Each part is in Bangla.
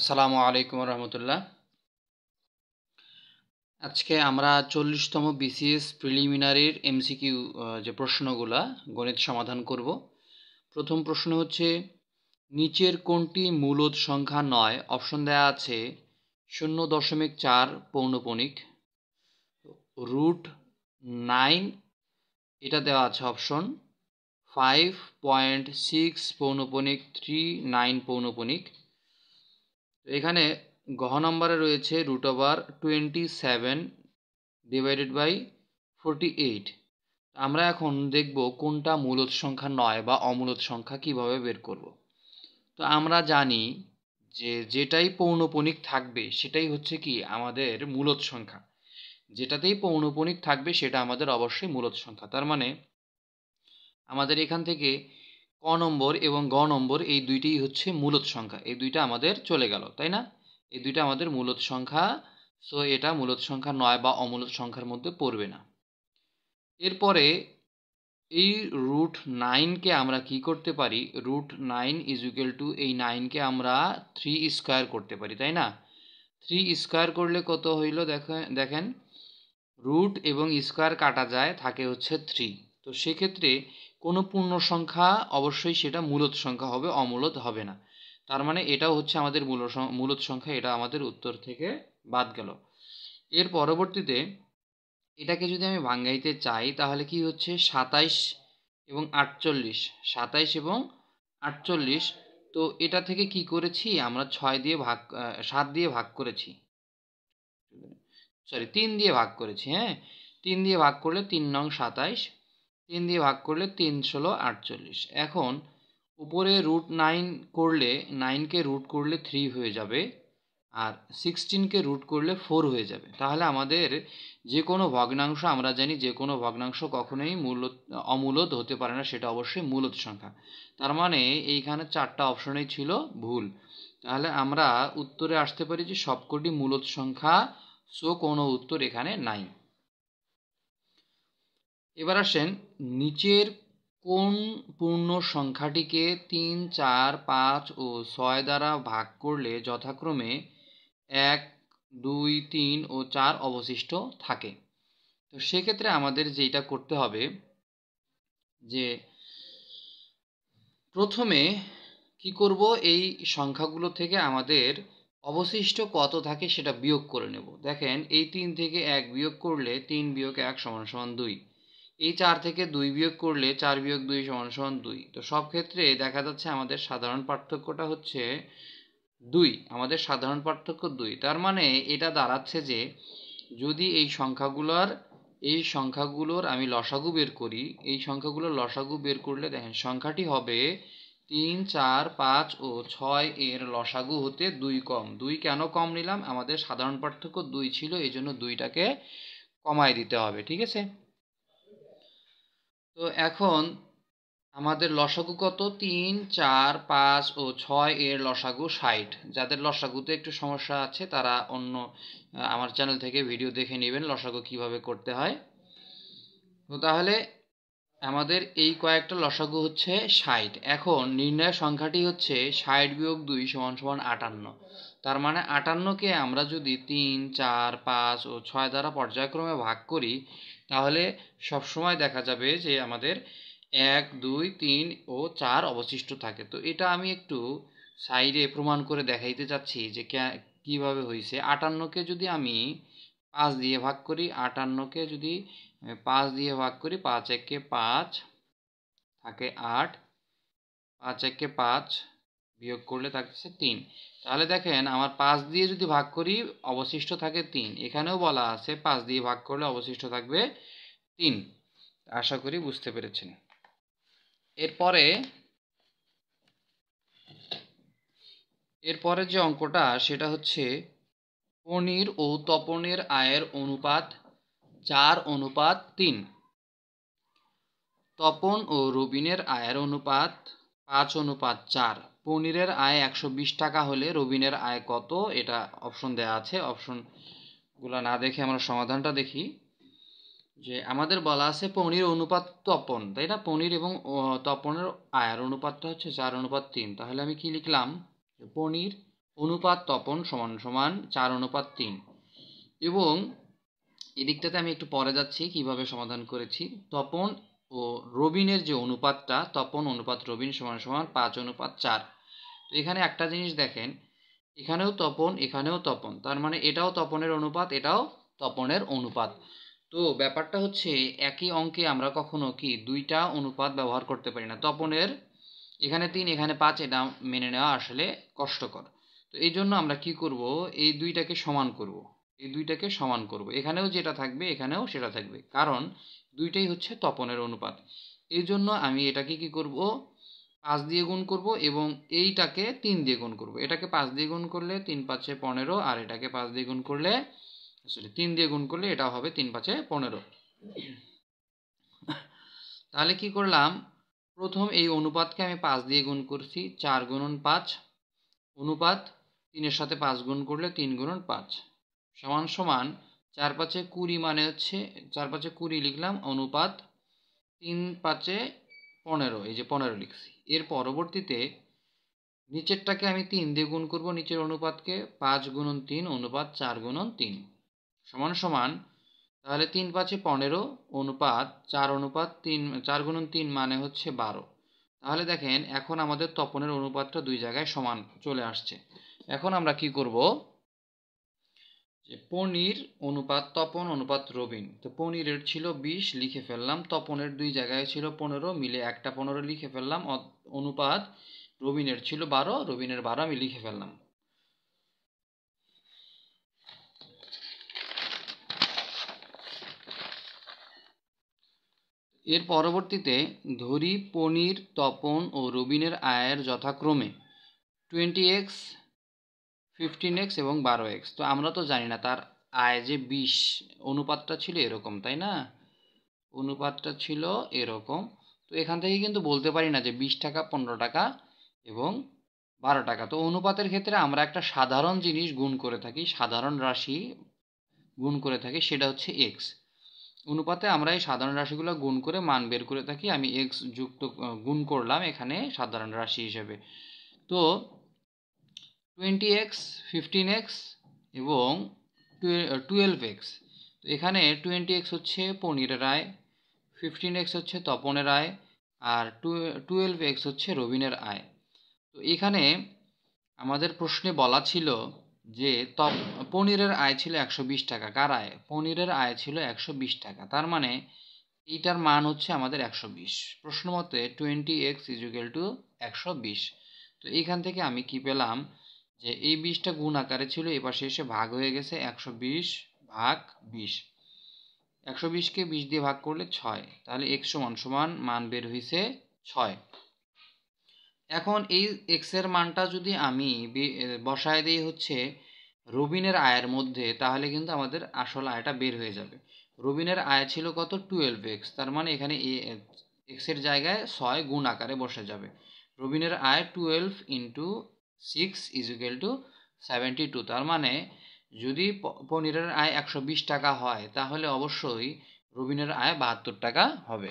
আসসালামু আলাইকুম রহমতুল্লাহ আজকে আমরা চল্লিশতম বিসিএস প্রিলিমিনারির এমসিকিউ যে প্রশ্নগুলা গণিত সমাধান করব প্রথম প্রশ্ন হচ্ছে নিচের কোনটি মূলত সংখ্যা নয় অপশন দেয়া আছে শূন্য দশমিক চার পৌনপণিক রুট নাইন এটা দেওয়া আছে অপশন ফাইভ পয়েন্ট সিক্স পৌনপণিক থ্রি নাইন পৌনপণিক তো এখানে গহ নম্বরে রয়েছে root over twenty seven divided by forty eight আমরা এখন দেখব কোনটা মূলত সংখ্যা নয় বা অমূলত সংখ্যা কিভাবে বের করব তো আমরা জানি যে যেটাই পৌনপণিক থাকবে সেটাই হচ্ছে কি আমাদের মূলত সংখ্যা যেটাতেই পৌনপণিক থাকবে সেটা আমাদের অবশ্যই মূলত সংখ্যা তার মানে আমাদের এখান থেকে ক নম্বর এবং গ নম্বর এই দুইটিই হচ্ছে মূলত সংখ্যা এই দুইটা আমাদের চলে গেল তাই না এই দুইটা আমাদের মূলত সংখ্যা সো এটা মূলত সংখ্যা নয় বা অমূলত সংখ্যার মধ্যে পড়বে না এরপরে এই রুট নাইনকে আমরা কি করতে পারি root nine is equal to এই নাইনকে আমরা থ্রি স্কোয়ার করতে পারি তাই না থ্রি স্কোয়ার করলে কত হইল দেখেন রুট এবং স্কোয়ার কাটা যায় থাকে হচ্ছে থ্রি তো সেক্ষেত্রে কোনো পূর্ণ সংখ্যা অবশ্যই সেটা মূলত সংখ্যা হবে অমূলত হবে না তার মানে এটাও হচ্ছে আমাদের মূল মূলত সংখ্যা এটা আমাদের উত্তর থেকে বাদ গেল এর পরবর্তীতে এটাকে যদি আমি ভাঙ্গাইতে চাই তাহলে কি হচ্ছে সাতাইশ এবং আটচল্লিশ সাতাইশ এবং আটচল্লিশ তো এটা থেকে কি করেছি আমরা ছয় দিয়ে ভাগ সাত দিয়ে ভাগ করেছি সরি তিন দিয়ে ভাগ করেছি হ্যাঁ তিন দিয়ে ভাগ করলে তিন নং সাতাইশ তিন দিয়ে ভাগ করলে তিন ষোলো আটচল্লিশ এখন উপরে রুট নাইন করলে নাইনকে রুট করলে থ্রি হয়ে যাবে আর সিক্সটিনকে রুট করলে ফোর হয়ে যাবে তাহলে আমাদের যে কোনো ভগ্নাংশ আমরা জানি যে কোনো ভগ্নাংশ কখনোই মূল্য অমূলত হতে পারে না সেটা অবশ্যই মূলত সংখ্যা তার মানে এইখানে চারটা অপশনেই ছিল ভুল তাহলে আমরা উত্তরে আসতে পারি যে সবকটি মূলত সংখ্যা সো কোনো উত্তর এখানে নাই এবার আসেন নিচের কোন পূর্ণ সংখ্যাটিকে তিন চার পাঁচ ও ছয় দ্বারা ভাগ করলে যথাক্রমে এক দুই তিন ও চার অবশিষ্ট থাকে তো সেক্ষেত্রে আমাদের যেটা করতে হবে যে প্রথমে কি করব এই সংখ্যাগুলো থেকে আমাদের অবশিষ্ট কত থাকে সেটা বিয়োগ করে নেব দেখেন এই তিন থেকে এক বিয়োগ করলে তিন বিয়োগ এক সমান সমান দুই এই চার থেকে দুই বিয়োগ করলে চার বিয়োগ দুই সমান সমান দুই তো সব ক্ষেত্রে দেখা যাচ্ছে আমাদের সাধারণ পার্থক্যটা হচ্ছে দুই আমাদের সাধারণ পার্থক্য দুই তার মানে এটা দাঁড়াচ্ছে যে যদি এই সংখ্যাগুলোর এই সংখ্যাগুলোর আমি লসাগু বের করি এই সংখ্যাগুলোর লসাগু বের করলে দেখেন সংখ্যাটি হবে তিন চার পাঁচ ও ছয় এর লসাগু হতে দুই কম দুই কেন কম নিলাম আমাদের সাধারণ পার্থক্য দুই ছিল এই জন্য দুইটাকে কমায় দিতে হবে ঠিক আছে তো এখন আমাদের লসাগু কত তিন চার পাঁচ ও ছয় এর লসাগু ষাট যাদের লসাগুতে একটু সমস্যা আছে তারা অন্য আমার চ্যানেল থেকে ভিডিও দেখে নেবেন লসাগু কিভাবে করতে হয় তো তাহলে আমাদের এই কয়েকটা লসাগু হচ্ছে ষাট এখন নির্ণয় সংখ্যাটি হচ্ছে ষাট বিয়োগ দুই সমান সমান আটান্ন তার মানে আটান্নকে আমরা যদি তিন চার পাঁচ ও ছয় দ্বারা পর্যায়ক্রমে ভাগ করি তাহলে সবসময় দেখা যাবে যে আমাদের এক দুই তিন ও চার অবশিষ্ট থাকে তো এটা আমি একটু সাইডে প্রমাণ করে দেখাইতে চাচ্ছি যে কিভাবে হয়েছে আটান্নকে যদি আমি পাঁচ দিয়ে ভাগ করি আটান্নকে যদি পাঁচ দিয়ে ভাগ করি পাঁচ একে পাঁচ থাকে আট পাঁচ একে পাঁচ বিয়োগ করলে থাকছে তিন তাহলে দেখেন আমার পাঁচ দিয়ে যদি ভাগ করি অবশিষ্ট থাকে তিন এখানেও বলা আছে পাঁচ দিয়ে ভাগ করলে অবশিষ্ট থাকবে তিন আশা করি বুঝতে পেরেছেন এরপরে এরপরে যে অঙ্কটা সেটা হচ্ছে পনির ও তপনের আয়ের অনুপাত চার অনুপাত তিন তপন ও রবিনের আয়ের অনুপাত পাঁচ অনুপাত চার পনিরের আয় একশো টাকা হলে রবিনের আয় কত এটা অপশন দেয়া আছে অপশনগুলো না দেখে আমরা সমাধানটা দেখি যে আমাদের বলা আছে পনির অনুপাত তপন তাই না পনির এবং তপনের আয়ের অনুপাতটা হচ্ছে চার অনুপাত তিন তাহলে আমি কি লিখলাম পনির অনুপাত তপন সমান সমান চার অনুপাত তিন এবং এদিকটাতে আমি একটু পরে যাচ্ছি কিভাবে সমাধান করেছি তপন ও রবিনের যে অনুপাতটা তপন অনুপাত রবিন সমান সমান পাঁচ অনুপাত চার তো এখানে একটা জিনিস দেখেন এখানেও তপন এখানেও তপন তার মানে এটাও তপনের অনুপাত এটাও তপনের অনুপাত তো ব্যাপারটা হচ্ছে একই অঙ্কে আমরা কখনো কি দুইটা অনুপাত ব্যবহার করতে পারি না তপনের এখানে তিন এখানে পাঁচ এটা মেনে নেওয়া আসলে কষ্টকর তো এই জন্য আমরা কি করব এই দুইটাকে সমান করব এই দুইটাকে সমান করব এখানেও যেটা থাকবে এখানেও সেটা থাকবে কারণ দুইটাই হচ্ছে তপনের অনুপাত এই জন্য আমি এটাকে কি করব পাঁচ দিয়ে গুণ করব এবং এইটাকে তিন দিয়ে গুণ করব এটাকে পাঁচ দিয়ে গুণ করলে তিন পাঁচে পনেরো আর এটাকে পাঁচ দিয়ে গুণ করলে সরি তিন দিয়ে গুণ করলে এটা হবে তিন পাঁচে পনেরো তাহলে কি করলাম প্রথম এই অনুপাতকে আমি পাঁচ দিয়ে গুণ করছি চার গুণন পাঁচ অনুপাত তিনের সাথে পাঁচ গুণ করলে তিন গুণন পাঁচ সমান সমান চার পাঁচে কুড়ি মানে হচ্ছে চার পাঁচে কুড়ি লিখলাম অনুপাত তিন পাঁচে পনেরো এই যে পনেরো লিখছি এর পরবর্তীতে নিচেরটাকে আমি তিন দিয়ে গুণ করব নিচের অনুপাতকে পাঁচ গুণন তিন অনুপাত চার গুণন তিন সমান সমান তাহলে তিন পাঁচে পনেরো অনুপাত চার অনুপাত তিন চার গুণন তিন মানে হচ্ছে বারো তাহলে দেখেন এখন আমাদের তপনের অনুপাতটা দুই জায়গায় সমান চলে আসছে এখন আমরা কি করবো যে পনির অনুপাত তপন অনুপাত রবিন তো পনিরের ছিল বিশ লিখে ফেললাম তপনের দুই জায়গায় ছিল পনেরো মিলে একটা পনেরো লিখে ফেললাম অনুপাত রবিনের ছিল বারো রবিনের বারো আমি লিখে ফেললাম এর পরবর্তীতে ধরি পনির তপন ও রবিনের আয়ের যথাক্রমে টোয়েন্টি এক্স ফিফটিন এক্স এবং বারো এক্স তো আমরা তো জানি না তার আয় যে বিশ অনুপাতটা ছিল এরকম তাই না অনুপাতটা ছিল এরকম তো এখান থেকে কিন্তু বলতে পারি না যে বিশ টাকা পনেরো টাকা এবং বারো টাকা তো অনুপাতের ক্ষেত্রে আমরা একটা সাধারণ জিনিস গুণ করে থাকি সাধারণ রাশি গুণ করে থাকি সেটা হচ্ছে এক্স অনুপাতে আমরা এই সাধারণ রাশিগুলো গুণ করে মান বের করে থাকি আমি এক্স যুক্ত গুণ করলাম এখানে সাধারণ রাশি হিসেবে তো টোয়েন্টি এক্স ফিফটিন এক্স এবং টুয়েলভ এক্স uh, তো এখানে টোয়েন্টি এক্স হচ্ছে পনির আয় ফিফটিন এক্স হচ্ছে তপনের আয় আর টুয়েলভ এক্স হচ্ছে রবিনের আয় তো এখানে আমাদের প্রশ্নে বলা ছিল যে তপ পনিরের আয় ছিল একশো বিশ টাকা কার আয় পনিরের আয় ছিল একশো বিশ টাকা তার মানে এইটার মান হচ্ছে আমাদের একশো বিশ প্রশ্ন মতে টোয়েন্টি এক্স ইজুকেল টু একশো বিশ তো এইখান থেকে আমি কি পেলাম যে এই বিশটা গুণ আকারে ছিল এপাশে এসে ভাগ হয়ে গেছে একশো বিশ ভাগ বিশ একশো বিশকে বিশ দিয়ে ভাগ করলে ছয় তাহলে এক্স সমান সমান মান বের হয়েছে ছয় এখন এই এক্সের মানটা যদি আমি বসায় দিই হচ্ছে রবিনের আয়ের মধ্যে তাহলে কিন্তু আমাদের আসল আয়টা বের হয়ে যাবে রবিনের আয় ছিল কত টুয়েলভ এক্স তার মানে এখানে এক্সের জায়গায় ছয় গুণ আকারে বসে যাবে রবিনের আয় twelve into six equal to seventy two তার মানে যদি পনিরের আয় একশো বিশ টাকা হয় তাহলে অবশ্যই রবিনের আয় বাহাত্তর টাকা হবে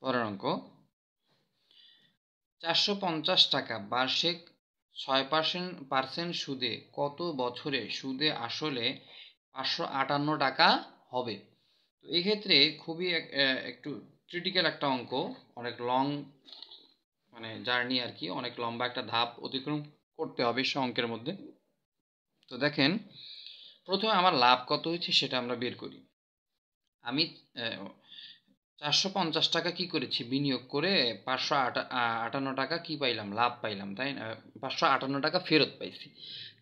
পরের অঙ্ক চারশো পঞ্চাশ টাকা বার্ষিক ছয় পার্সেন্ট পার্সেন্ট সুদে কত বছরে সুদে আসলে পাঁচশো আটান্ন টাকা হবে তো এক্ষেত্রে খুবই একটু ক্রিটিক্যাল একটা অঙ্ক অনেক লং মানে জার্নি আর কি অনেক লম্বা একটা ধাপ অতিক্রম করতে হবে সে অঙ্কের মধ্যে তো দেখেন প্রথমে আমার লাভ কত হয়েছে সেটা আমরা বের করি আমি চারশো পঞ্চাশ টাকা কি করেছি বিনিয়োগ করে পাঁচশো আটান্ন টাকা কি পাইলাম লাভ পাইলাম তাই না পাঁচশো আটান্ন টাকা ফেরত পাইছি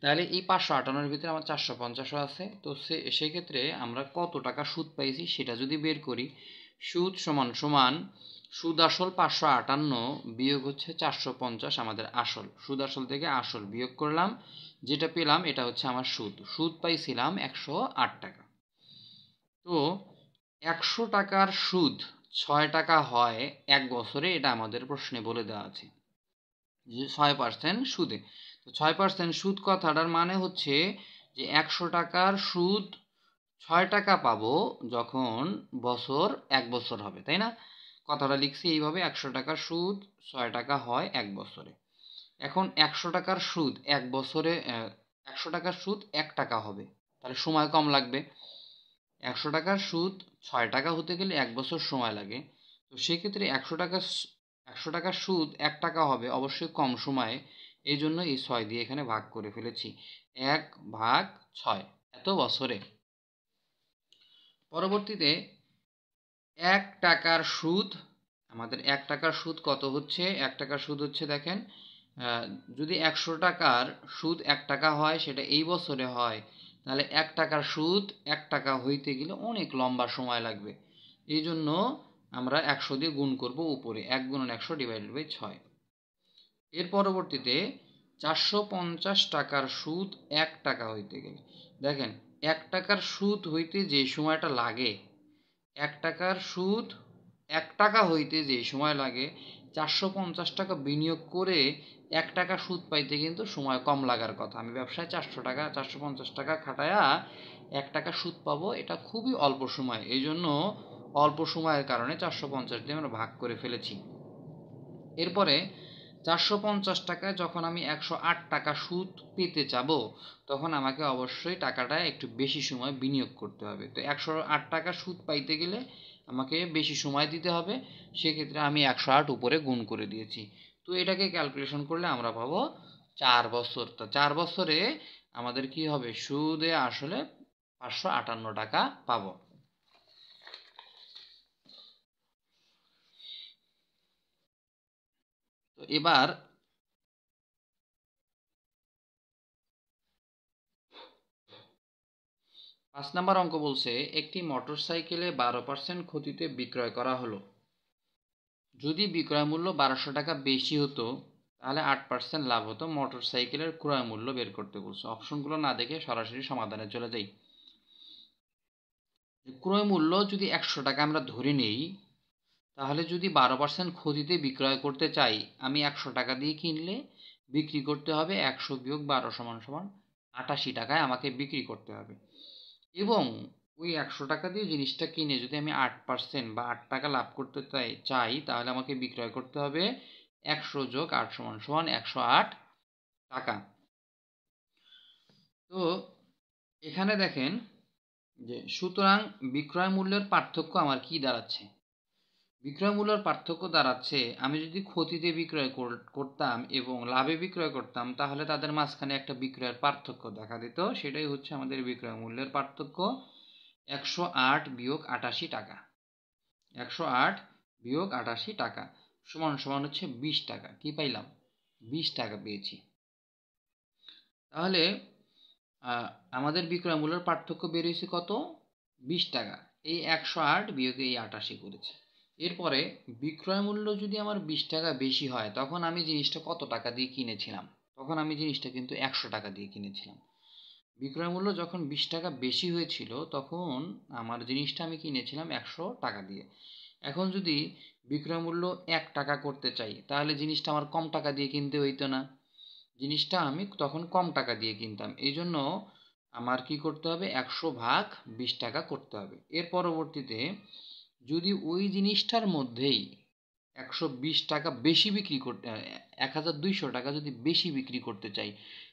তাহলে এই পাঁচশো আটান্নর ভিতরে আমার চারশো পঞ্চাশও আছে তো সে সেক্ষেত্রে আমরা কত টাকা সুদ পাইছি সেটা যদি বের করি সুদ সমান সমান সুদ আসল পাঁচশো আটান্ন বিয়োগ হচ্ছে চারশো পঞ্চাশ আমাদের আসল সুদ আসল থেকে আসল বিয়োগ করলাম যেটা পেলাম এটা হচ্ছে আমার সুদ সুদ পাইছিলাম একশো আট টাকা তো একশো টাকার সুদ ছয় টাকা হয় এক বছরে এটা আমাদের প্রশ্নে বলে দেওয়া আছে ছয় পার্সেন্ট সুদে তো ছয় পার্সেন্ট সুদ কথাটার মানে হচ্ছে যে একশো টাকার সুদ ছয় টাকা পাবো যখন বছর এক বছর হবে তাই না কথাটা লিখছি এইভাবে একশো টাকার সুদ ছয় টাকা হয় এক বছরে এখন একশো টাকার সুদ এক বছরে একশো টাকার সুদ এক টাকা হবে তাহলে সময় কম লাগবে একশো টাকার সুদ ছয় টাকা হতে গেলে এক বছর সময় লাগে তো সেক্ষেত্রে একশো টাকা একশো টাকার সুদ এক টাকা হবে অবশ্যই কম সময়ে এই জন্য এই ছয় দিয়ে এখানে ভাগ করে ফেলেছি এক ভাগ ছয় এত বছরে পরবর্তীতে এক টাকার সুদ আমাদের এক টাকার সুদ কত হচ্ছে এক টাকার সুদ হচ্ছে দেখেন যদি একশো টাকার সুদ এক টাকা হয় সেটা এই বছরে হয় তাহলে এক টাকার সুদ এক টাকা হইতে গেলে অনেক লম্বা সময় লাগবে এই জন্য আমরা একশো দিয়ে গুণ করব উপরে এক গুণন একশো ডিভাইডেড বাই ছয় এর পরবর্তীতে চারশো পঞ্চাশ টাকার সুদ এক টাকা হইতে গেলে দেখেন এক টাকার সুদ হইতে যে সময়টা লাগে এক টাকার সুদ এক টাকা হইতে যে সময় লাগে চারশো পঞ্চাশ টাকা বিনিয়োগ করে এক টাকা সুদ পাইতে কিন্তু সময় কম লাগার কথা আমি ব্যবসায় চারশো টাকা চারশো পঞ্চাশ টাকা খাটায়া এক টাকা সুদ পাবো এটা খুবই অল্প সময় এই জন্য অল্প সময়ের কারণে চারশো পঞ্চাশ দিয়ে আমরা ভাগ করে ফেলেছি এরপরে চারশো পঞ্চাশ টাকায় যখন আমি একশো আট টাকা সুদ পেতে যাব তখন আমাকে অবশ্যই টাকাটা একটু বেশি সময় বিনিয়োগ করতে হবে তো একশো আট টাকা সুদ পাইতে গেলে আমাকে বেশি সময় দিতে হবে সেক্ষেত্রে আমি একশো আট উপরে গুণ করে দিয়েছি তো এটাকে ক্যালকুলেশন করলে আমরা পাবো চার বছর তা চার বছরে আমাদের কি হবে সুদে আসলে পাঁচশো আটান্ন টাকা পাবো তো এবার পাঁচ নাম্বার অঙ্ক বলছে একটি মোটর সাইকেলে বারো পার্সেন্ট ক্ষতিতে বিক্রয় করা হলো যদি বিক্রয় মূল্য বারোশো টাকা বেশি হতো তাহলে আট পার্সেন্ট লাভ হতো মোটর সাইকেলের ক্রয় মূল্য বের করতে বলছে অপশনগুলো না দেখে সরাসরি সমাধানে চলে যাই ক্রয় মূল্য যদি একশো টাকা আমরা ধরে নেই তাহলে যদি বারো পার্সেন্ট ক্ষতিতে বিক্রয় করতে চাই আমি একশো টাকা দিয়ে কিনলে বিক্রি করতে হবে একশো বিয়োগ বারো সমান সমান আটাশি টাকায় আমাকে বিক্রি করতে হবে এবং ওই একশো টাকা দিয়ে জিনিসটা কিনে যদি আমি আট পার্সেন্ট বা আট টাকা লাভ করতে চাই চাই তাহলে আমাকে বিক্রয় করতে হবে একশো যোগ আট সমান সমান একশো আট টাকা তো এখানে দেখেন যে সুতরাং বিক্রয় মূল্যের পার্থক্য আমার কি দাঁড়াচ্ছে বিক্রয়মূল্যের পার্থক্য দাঁড়াচ্ছে আমি যদি ক্ষতিতে বিক্রয় করতাম এবং লাভে বিক্রয় করতাম তাহলে তাদের মাঝখানে একটা বিক্রয়ের পার্থক্য দেখা দিত সেটাই হচ্ছে আমাদের বিক্রয় মূল্যের পার্থক্য একশো আট বিয়োগ আটাশি টাকা একশো আট বিয়োগ আটাশি টাকা সমান সমান হচ্ছে বিশ টাকা কি পাইলাম বিশ টাকা পেয়েছি তাহলে আমাদের বিক্রয় মূল্যের পার্থক্য বেরিয়েছে কত বিশ টাকা এই একশো আট বিয়োগ এই আটাশি করেছে এরপরে বিক্রয় মূল্য যদি আমার বিশ টাকা বেশি হয় তখন আমি জিনিসটা কত টাকা দিয়ে কিনেছিলাম তখন আমি জিনিসটা কিন্তু একশো টাকা দিয়ে কিনেছিলাম বিক্রয় মূল্য যখন বিশ টাকা বেশি হয়েছিল তখন আমার জিনিসটা আমি কিনেছিলাম একশো টাকা দিয়ে এখন যদি বিক্রয় মূল্য এক টাকা করতে চাই তাহলে জিনিসটা আমার কম টাকা দিয়ে কিনতে হইতো না জিনিসটা আমি তখন কম টাকা দিয়ে কিনতাম এই জন্য আমার কি করতে হবে একশো ভাগ বিশ টাকা করতে হবে এর পরবর্তীতে যদি ওই জিনিসটার মধ্যেই একশো বিশ টাকা বেশি বিক্রি করতে এক হাজার দুইশো টাকা যদি বেশি বিক্রি করতে চাই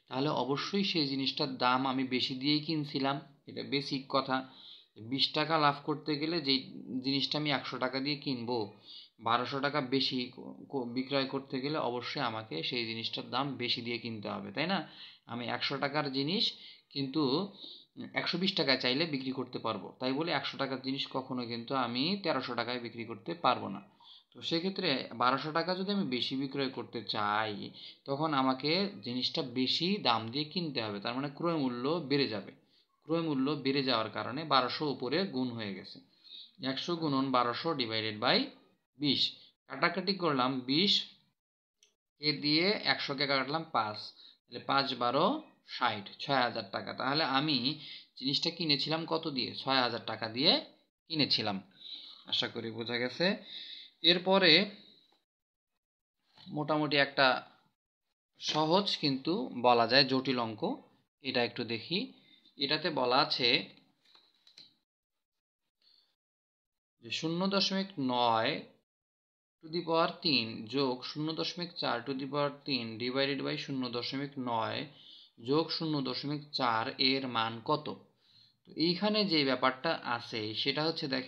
তাহলে অবশ্যই সেই জিনিসটার দাম আমি বেশি দিয়েই কিনছিলাম এটা বেসিক কথা বিশ টাকা লাভ করতে গেলে যেই জিনিসটা আমি একশো টাকা দিয়ে কিনবো বারোশো টাকা বেশি বিক্রয় করতে গেলে অবশ্যই আমাকে সেই জিনিসটার দাম বেশি দিয়ে কিনতে হবে তাই না আমি একশো টাকার জিনিস কিন্তু একশো বিশ টাকায় চাইলে বিক্রি করতে পারবো তাই বলে একশো টাকার জিনিস কখনো কিন্তু আমি তেরোশো টাকায় বিক্রি করতে পারবো না তো সেক্ষেত্রে বারোশো টাকা যদি আমি বেশি বিক্রয় করতে চাই তখন আমাকে জিনিসটা বেশি দাম দিয়ে কিনতে হবে তার মানে ক্রয় মূল্য বেড়ে যাবে ক্রয় মূল্য বেড়ে যাওয়ার কারণে বারোশো উপরে গুণ হয়ে গেছে একশো গুণন বারোশো ডিভাইডেড বাই বিশ কাটাকাটি করলাম বিশ এ দিয়ে একশোকে কাটলাম পাঁচ তাহলে পাঁচ বারো ষাট ছয় হাজার টাকা তাহলে আমি জিনিসটা কিনেছিলাম কত দিয়ে ছয় হাজার টাকা দিয়ে কিনেছিলাম আশা করি বোঝা গেছে এরপরে মোটামুটি একটা সহজ কিন্তু বলা যায় জটিল অঙ্ক এটা একটু দেখি এটাতে বলা আছে যে শূন্য দশমিক নয় টু দি পাওয়ার তিন যোগ শূন্য দশমিক চার টু দি পাওয়ার তিন ডিভাইডেড বাই শূন্য দশমিক নয় যোগ শূন্য দশমিক চার এর মান কত তো এইখানে যে ব্যাপারটা আছে সেটা হচ্ছে দেখে